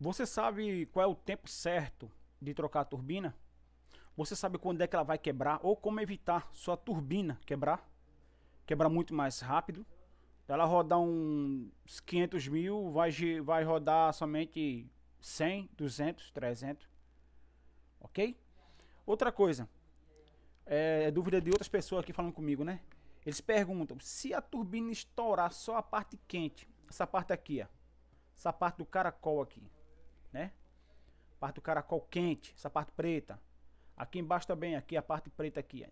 Você sabe qual é o tempo certo de trocar a turbina? Você sabe quando é que ela vai quebrar ou como evitar sua turbina quebrar? Quebrar muito mais rápido. Ela rodar uns 500 mil, vai, vai rodar somente 100, 200, 300. Ok? Outra coisa. É, é dúvida de outras pessoas aqui falando comigo, né? Eles perguntam, se a turbina estourar só a parte quente, essa parte aqui, ó, essa parte do caracol aqui, né? Parte do caracol quente, essa parte preta. Aqui embaixo também, aqui a parte preta aqui.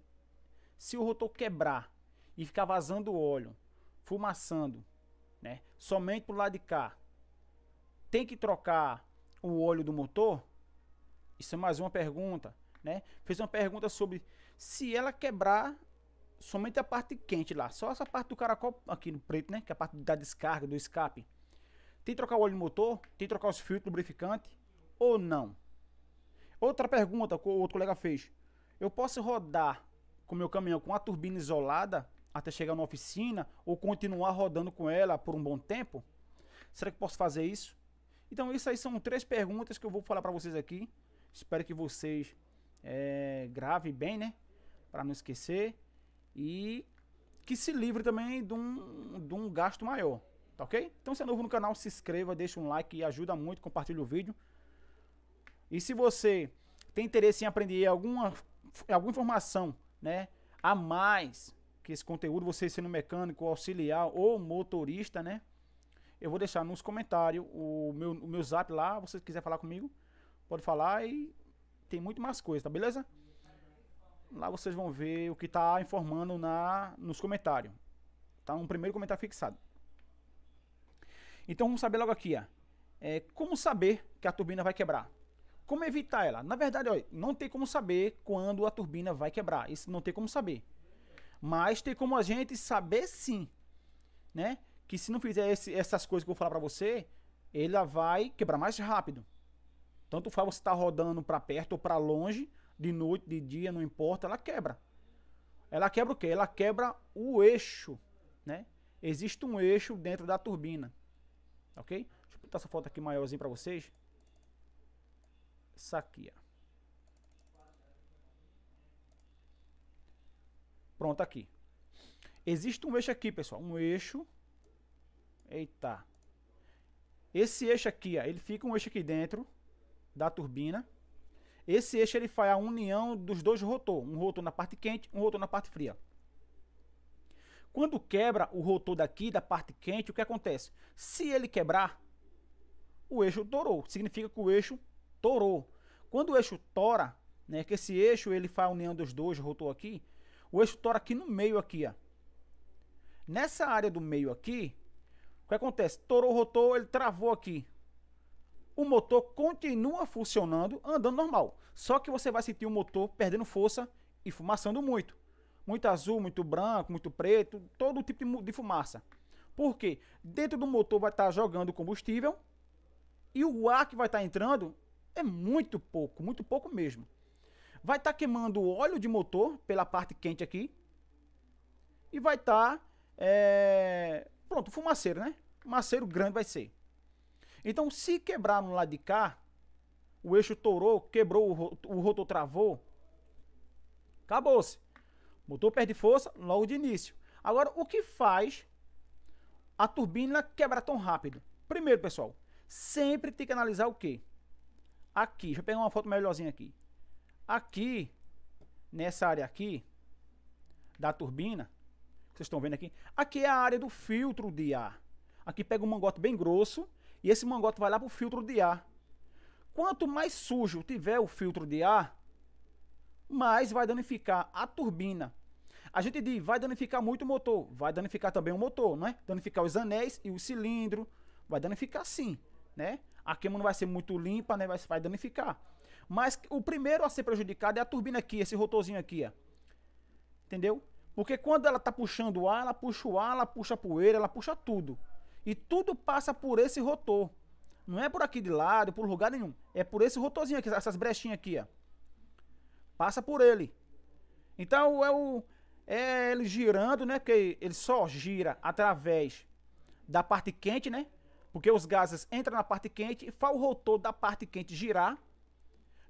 Se o rotor quebrar e ficar vazando óleo, fumaçando, né? Somente pro lado de cá. Tem que trocar o óleo do motor? Isso é mais uma pergunta, né? Fez uma pergunta sobre se ela quebrar somente a parte quente lá, só essa parte do caracol aqui no preto, né? Que é a parte da descarga, do escape tem que trocar o óleo do motor? Tem que trocar os filtros lubrificante? Ou não? Outra pergunta que o outro colega fez. Eu posso rodar com meu caminhão com a turbina isolada até chegar na oficina ou continuar rodando com ela por um bom tempo? Será que posso fazer isso? Então, isso aí são três perguntas que eu vou falar para vocês aqui. Espero que vocês é, gravem bem, né? Para não esquecer. E que se livre também de um, de um gasto maior. Tá ok? Então se é novo no canal, se inscreva, deixa um like, ajuda muito, compartilha o vídeo. E se você tem interesse em aprender alguma, alguma informação né, a mais que esse conteúdo, você sendo mecânico, auxiliar ou motorista, né? Eu vou deixar nos comentários o meu, o meu zap lá, se você quiser falar comigo, pode falar e tem muito mais coisa, tá beleza? Lá vocês vão ver o que tá informando na, nos comentários. Tá um primeiro comentário fixado. Então vamos saber logo aqui, ó. É, como saber que a turbina vai quebrar? Como evitar ela? Na verdade, ó, não tem como saber quando a turbina vai quebrar. Isso não tem como saber. Mas tem como a gente saber sim, né? Que se não fizer esse, essas coisas que eu vou falar para você, ela vai quebrar mais rápido. Tanto faz você estar tá rodando para perto ou para longe, de noite, de dia, não importa, ela quebra. Ela quebra o quê? Ela quebra o eixo, né? Existe um eixo dentro da turbina ok? Deixa eu botar essa foto aqui maiorzinho para vocês. Essa aqui, ó. Pronto, aqui. Existe um eixo aqui, pessoal. Um eixo. Eita. Esse eixo aqui, ó, ele fica um eixo aqui dentro da turbina. Esse eixo ele faz a união dos dois rotores. Um rotor na parte quente, um rotor na parte fria. Quando quebra o rotor daqui, da parte quente, o que acontece? Se ele quebrar, o eixo torou. Significa que o eixo torou. Quando o eixo tora, né, que esse eixo ele faz a união dos dois, rotor aqui, o eixo tora aqui no meio aqui, ó. Nessa área do meio aqui, o que acontece? Torou o rotor, ele travou aqui. O motor continua funcionando, andando normal. Só que você vai sentir o motor perdendo força e fumaçando muito muito azul, muito branco, muito preto, todo tipo de, fumaça. Por quê? Dentro do motor vai estar tá jogando combustível e o ar que vai estar tá entrando é muito pouco, muito pouco mesmo. Vai estar tá queimando o óleo de motor pela parte quente aqui e vai estar... É... Pronto, fumaceiro, né? Fumaceiro grande vai ser. Então, se quebrar no lado de cá, o eixo torou, quebrou, o rotor travou, acabou-se motor perde força logo de início. Agora, o que faz a turbina quebrar tão rápido? Primeiro, pessoal, sempre tem que analisar o que? Aqui, deixa eu pegar uma foto melhorzinha aqui. Aqui, nessa área aqui, da turbina, vocês estão vendo aqui, aqui é a área do filtro de ar. Aqui pega um mangote bem grosso e esse mangote vai lá para o filtro de ar. Quanto mais sujo tiver o filtro de ar, mais vai danificar a turbina a gente diz, vai danificar muito o motor, vai danificar também o motor, não é Danificar os anéis e o cilindro, vai danificar sim, né? A queima não vai ser muito limpa, né? Vai, vai danificar. Mas o primeiro a ser prejudicado é a turbina aqui, esse rotorzinho aqui, ó. Entendeu? Porque quando ela tá puxando o ar, ela puxa o ar, ela puxa a poeira, ela puxa tudo. E tudo passa por esse rotor. Não é por aqui de lado, por lugar nenhum. É por esse rotorzinho aqui, essas brechinhas aqui, ó. Passa por ele. Então é o, é ele girando, né? Porque ele só gira através da parte quente, né? Porque os gases entram na parte quente e faz o rotor da parte quente girar.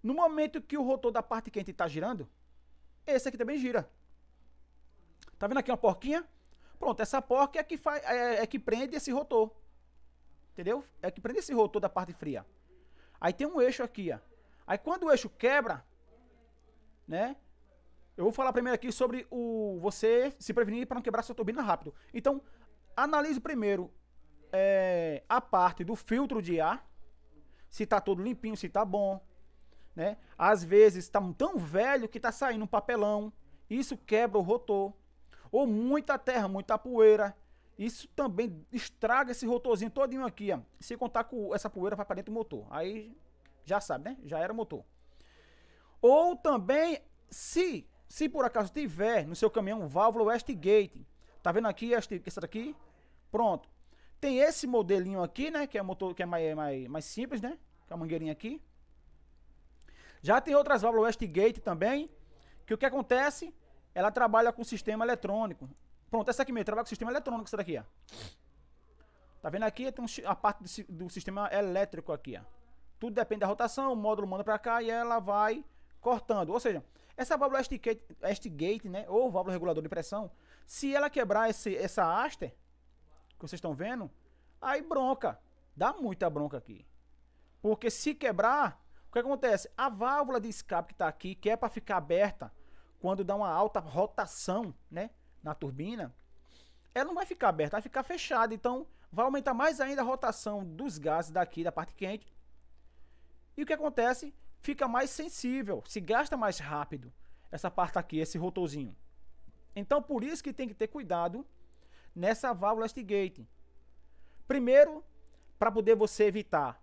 No momento que o rotor da parte quente está girando, esse aqui também gira. Tá vendo aqui uma porquinha? Pronto, essa porca é que, faz, é, é que prende esse rotor. Entendeu? É que prende esse rotor da parte fria. Aí tem um eixo aqui, ó. Aí quando o eixo quebra, né? Eu vou falar primeiro aqui sobre o você se prevenir para não quebrar sua turbina rápido. Então, analise primeiro é, a parte do filtro de ar, se está todo limpinho, se está bom, né? Às vezes está tão velho que está saindo um papelão, isso quebra o rotor. Ou muita terra, muita poeira, isso também estraga esse rotorzinho todinho aqui, ó. Se contar com essa poeira vai para dentro do motor. Aí já sabe, né? Já era motor. Ou também se se por acaso tiver no seu caminhão válvula Westgate, tá vendo aqui este, essa daqui? Pronto. Tem esse modelinho aqui, né, que é motor que é mais, mais, mais simples, né? Com a mangueirinha aqui. Já tem outras válvulas Westgate também, que o que acontece? Ela trabalha com sistema eletrônico. Pronto, essa aqui mesmo, trabalha com sistema eletrônico, essa daqui, ó. Tá vendo aqui? Tem a parte do, do sistema elétrico aqui, ó. Tudo depende da rotação, o módulo manda pra cá e ela vai cortando. Ou seja, essa válvula estigate, gate, né, ou válvula reguladora de pressão, se ela quebrar esse, essa haster, que vocês estão vendo, aí bronca. Dá muita bronca aqui. Porque se quebrar, o que acontece? A válvula de escape que está aqui, que é para ficar aberta quando dá uma alta rotação né, na turbina, ela não vai ficar aberta, vai ficar fechada. Então, vai aumentar mais ainda a rotação dos gases daqui, da parte quente. E o que acontece? fica mais sensível, se gasta mais rápido essa parte aqui, esse rotorzinho. Então, por isso que tem que ter cuidado nessa válvula gate. Primeiro, para poder você evitar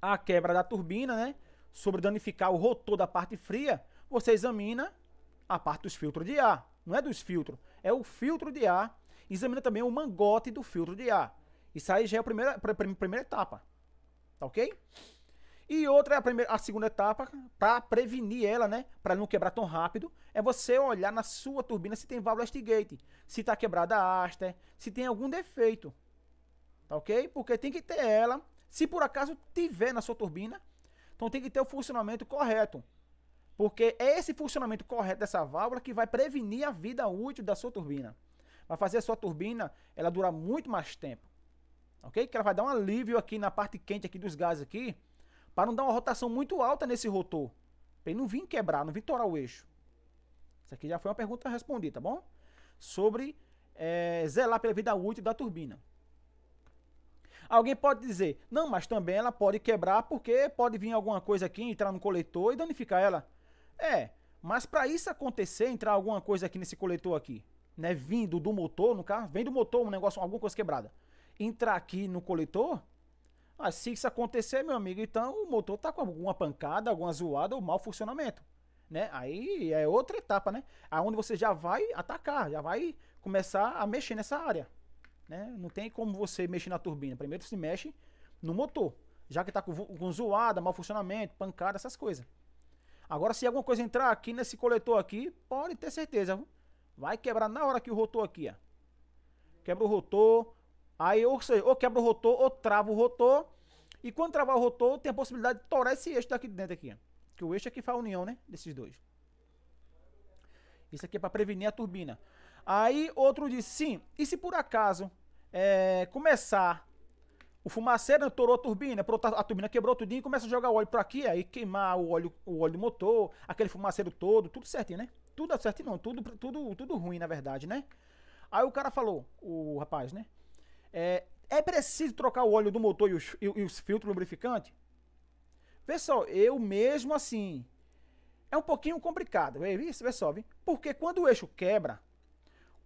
a quebra da turbina, né? Sobre danificar o rotor da parte fria, você examina a parte dos filtros de ar. Não é dos filtros, é o filtro de ar. Examina também o mangote do filtro de ar. Isso aí já é a primeira, a primeira etapa. Tá ok? E outra é a, primeira, a segunda etapa, para prevenir ela, né? Para não quebrar tão rápido, é você olhar na sua turbina se tem válvula estigate, se está quebrada a haste, se tem algum defeito. Tá ok? Porque tem que ter ela. Se por acaso tiver na sua turbina, então tem que ter o funcionamento correto. Porque é esse funcionamento correto dessa válvula que vai prevenir a vida útil da sua turbina. Vai fazer a sua turbina ela durar muito mais tempo. Ok? Que ela vai dar um alívio aqui na parte quente aqui dos gases aqui para não dar uma rotação muito alta nesse rotor. para ele não vir quebrar, não vir torar o eixo. Isso aqui já foi uma pergunta respondida, tá bom? Sobre é, zelar pela vida útil da turbina. Alguém pode dizer, não, mas também ela pode quebrar porque pode vir alguma coisa aqui, entrar no coletor e danificar ela. É, mas para isso acontecer, entrar alguma coisa aqui nesse coletor aqui, né, vindo do motor, no carro, vem do motor um negócio, alguma coisa quebrada. Entrar aqui no coletor, ah, se isso acontecer, meu amigo, então o motor tá com alguma pancada, alguma zoada ou mau funcionamento. Né? Aí é outra etapa, né? Aonde você já vai atacar, já vai começar a mexer nessa área. Né? Não tem como você mexer na turbina. Primeiro se mexe no motor. Já que está com, com zoada, mau funcionamento, pancada, essas coisas. Agora, se alguma coisa entrar aqui nesse coletor aqui, pode ter certeza. Vai quebrar na hora que o rotor aqui, ó. Quebra o rotor. Aí, ou ou quebra o rotor, ou trava o rotor. E quando travar o rotor, tem a possibilidade de torar esse eixo daqui de dentro aqui. Que o eixo aqui é faz a união, né? Desses dois. Isso aqui é para prevenir a turbina. Aí outro disse, sim, e se por acaso é, começar o fumaceiro torou a turbina, a turbina quebrou tudo e começa a jogar óleo para aqui, aí queimar o óleo, o óleo do motor, aquele fumaceiro todo, tudo certinho, né? Tudo certo não, tudo, tudo, tudo ruim na verdade, né? Aí o cara falou, o rapaz, né? É, é preciso trocar o óleo do motor e os, e, e os filtros lubrificantes? Pessoal, eu mesmo assim. É um pouquinho complicado, é isso, pessoal? Viu? Porque quando o eixo quebra,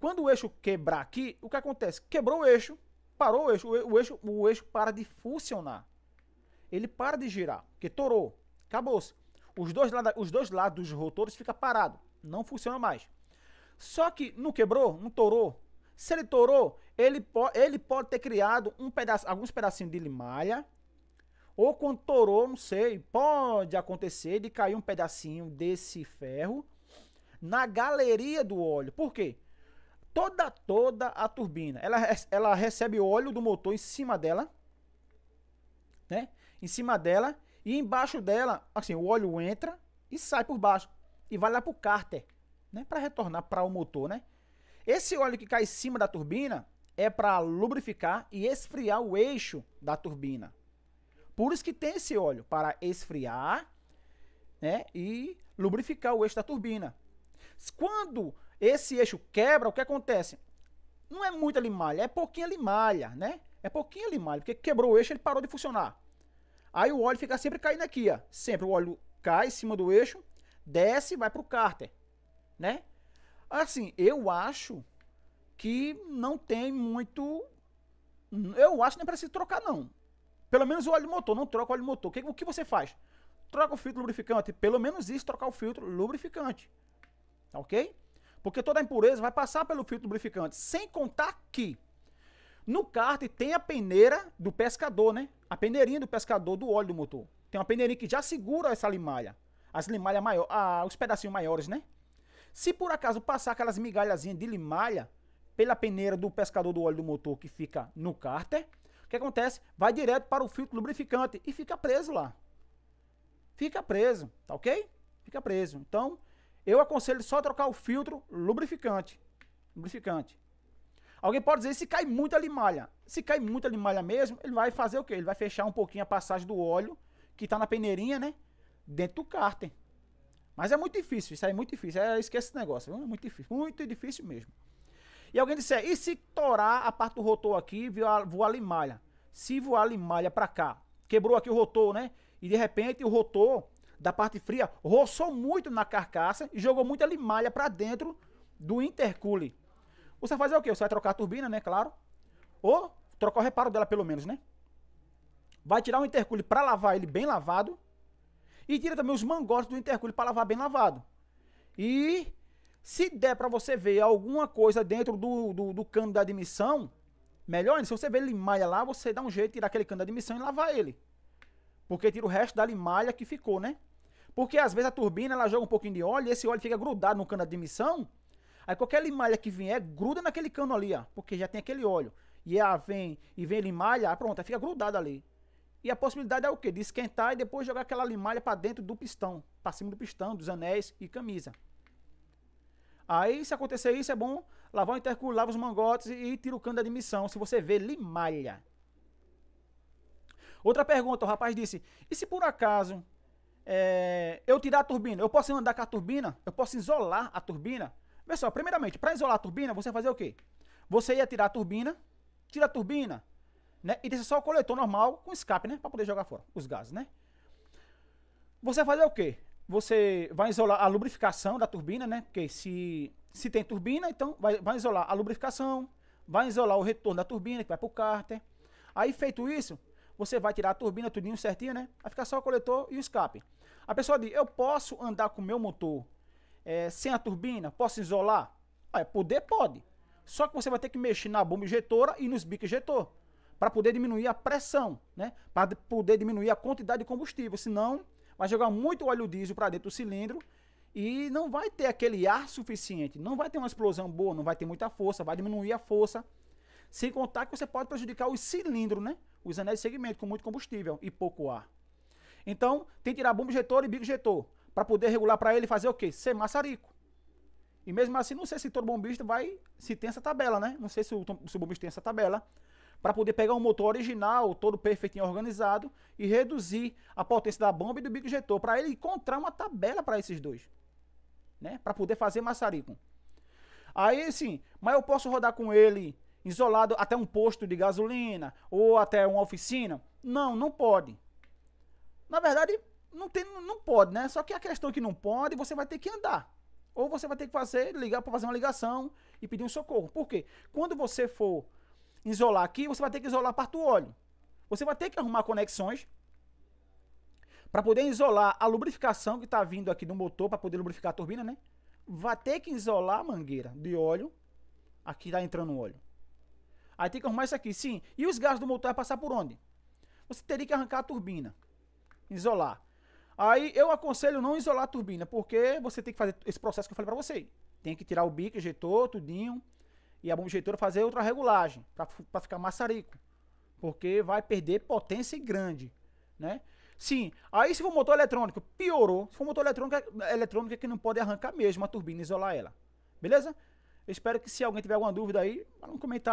quando o eixo quebrar aqui, o que acontece? Quebrou o eixo, parou o eixo, o eixo, o eixo para de funcionar. Ele para de girar, porque torou, acabou-se. Os dois, lados, os dois lados dos rotores fica parado, não funciona mais. Só que não quebrou, não torou, se ele torou, ele, po ele pode ter criado um pedaço, alguns pedacinhos de limalha, ou quando torou, não sei, pode acontecer de cair um pedacinho desse ferro na galeria do óleo. Por quê? Toda, toda a turbina, ela, ela recebe óleo do motor em cima dela, né? Em cima dela e embaixo dela, assim, o óleo entra e sai por baixo e vai lá para o cárter, né? Para retornar para o motor, né? Esse óleo que cai em cima da turbina é para lubrificar e esfriar o eixo da turbina. Por isso que tem esse óleo, para esfriar né, e lubrificar o eixo da turbina. Quando esse eixo quebra, o que acontece? Não é muita limalha, é pouquinha limalha, né? É pouquinha limalha, porque quebrou o eixo, ele parou de funcionar. Aí o óleo fica sempre caindo aqui, ó. Sempre o óleo cai em cima do eixo, desce e vai pro cárter, né? Assim, eu acho que não tem muito. Eu acho que nem precisa trocar, não. Pelo menos o óleo motor, não troca o óleo motor. O que, você faz? Troca o filtro lubrificante. Pelo menos isso, trocar o filtro lubrificante. Tá ok? Porque toda a impureza vai passar pelo filtro lubrificante. Sem contar que no kart tem a peneira do pescador, né? A peneirinha do pescador do óleo do motor. Tem uma peneirinha que já segura essa limalha. As limalhas maiores, ah, os pedacinhos maiores, né? Se por acaso passar aquelas migalhazinhas de limalha pela peneira do pescador do óleo do motor que fica no cárter, o que acontece? Vai direto para o filtro lubrificante e fica preso lá. Fica preso, tá ok? Fica preso. Então, eu aconselho só trocar o filtro lubrificante. Lubrificante. Alguém pode dizer, se cai muita limalha. Se cai muita limalha mesmo, ele vai fazer o quê? Ele vai fechar um pouquinho a passagem do óleo que está na peneirinha, né? Dentro do cárter. Mas é muito difícil, isso aí é muito difícil. É, esquece esse negócio, é muito difícil, muito difícil mesmo. E alguém disser, e se torar a parte do rotor aqui, voar limalha? Se voar limalha para cá, quebrou aqui o rotor, né? E de repente o rotor da parte fria roçou muito na carcaça e jogou muita limalha para dentro do intercooler. Você vai fazer o quê? Você vai trocar a turbina, né? Claro. Ou trocar o reparo dela pelo menos, né? Vai tirar o intercooler para lavar ele bem lavado e tira também os mangotes do intercooler para lavar bem lavado. E se der para você ver alguma coisa dentro do, do, do cano da admissão, melhor ainda, se você ver limalha lá, você dá um jeito de tirar aquele cano da admissão e lavar ele. Porque tira o resto da limalha que ficou, né? Porque às vezes a turbina ela joga um pouquinho de óleo e esse óleo fica grudado no cano da admissão. Aí qualquer limalha que vier, gruda naquele cano ali, ó. Porque já tem aquele óleo. E ela ah, vem e vem limalha, ah, pronto, aí fica grudado ali. E a possibilidade é o quê? De esquentar e depois jogar aquela limalha para dentro do pistão, para cima do pistão, dos anéis e camisa. Aí, se acontecer isso, é bom lavar o intercooler, lavar os mangotes e, tirar o cano da admissão, se você vê limalha. Outra pergunta, o rapaz disse, e se por acaso é, eu tirar a turbina, eu posso andar com a turbina? Eu posso isolar a turbina? Pessoal, primeiramente, para isolar a turbina, você fazer o quê? Você ia tirar a turbina, tira a turbina, né? E deixa só o coletor normal com escape, né? Para poder jogar fora os gases, né? Você vai fazer o quê? Você vai isolar a lubrificação da turbina, né? Porque se, se tem turbina, então vai, vai isolar a lubrificação, vai isolar o retorno da turbina que vai para o cárter. Aí feito isso, você vai tirar a turbina tudinho certinho, né? Vai ficar só o coletor e o escape. A pessoa diz, eu posso andar com o meu motor é, sem a turbina? Posso isolar? Olha, poder pode. Só que você vai ter que mexer na bomba injetora e nos bicos injetor para poder diminuir a pressão, né? Para poder diminuir a quantidade de combustível, senão vai jogar muito óleo diesel para dentro do cilindro e não vai ter aquele ar suficiente, não vai ter uma explosão boa, não vai ter muita força, vai diminuir a força. Sem contar que você pode prejudicar os cilindros, né? Os anéis de segmento com muito combustível e pouco ar. Então, tem que tirar bomba injetor e bico injetor para poder regular para ele fazer o quê? Ser maçarico. E mesmo assim, não sei se todo bombista vai se tem essa tabela, né? Não sei se o, se o bombista tem essa tabela, para poder pegar um motor original, todo perfeitinho organizado, e reduzir a potência da bomba e do bico injetor, para ele encontrar uma tabela para esses dois, né? Para poder fazer maçarico. Aí sim, mas eu posso rodar com ele isolado até um posto de gasolina ou até uma oficina? Não, não pode. Na verdade, não tem, não pode, né? Só que a questão é que não pode, você vai ter que andar. Ou você vai ter que fazer, ligar para fazer uma ligação e pedir um socorro. Por quê? Quando você for isolar aqui, você vai ter que isolar a parte do óleo. Você vai ter que arrumar conexões para poder isolar a lubrificação que está vindo aqui do motor para poder lubrificar a turbina, né? Vai ter que isolar a mangueira de óleo. Aqui está entrando óleo. Aí tem que arrumar isso aqui, sim. E os gases do motor vai passar por onde? Você teria que arrancar a turbina, isolar. Aí eu aconselho não isolar a turbina, porque você tem que fazer esse processo que eu falei para você. Tem que tirar o bico, injetor, tudinho e a bomba injetora fazer outra regulagem para ficar maçarico. Porque vai perder potência grande, né? Sim, aí se for motor eletrônico, piorou. Se for motor eletrônico, é, eletrônico é que não pode arrancar mesmo a turbina e isolar ela. Beleza? Eu espero que se alguém tiver alguma dúvida aí, fala um comentário.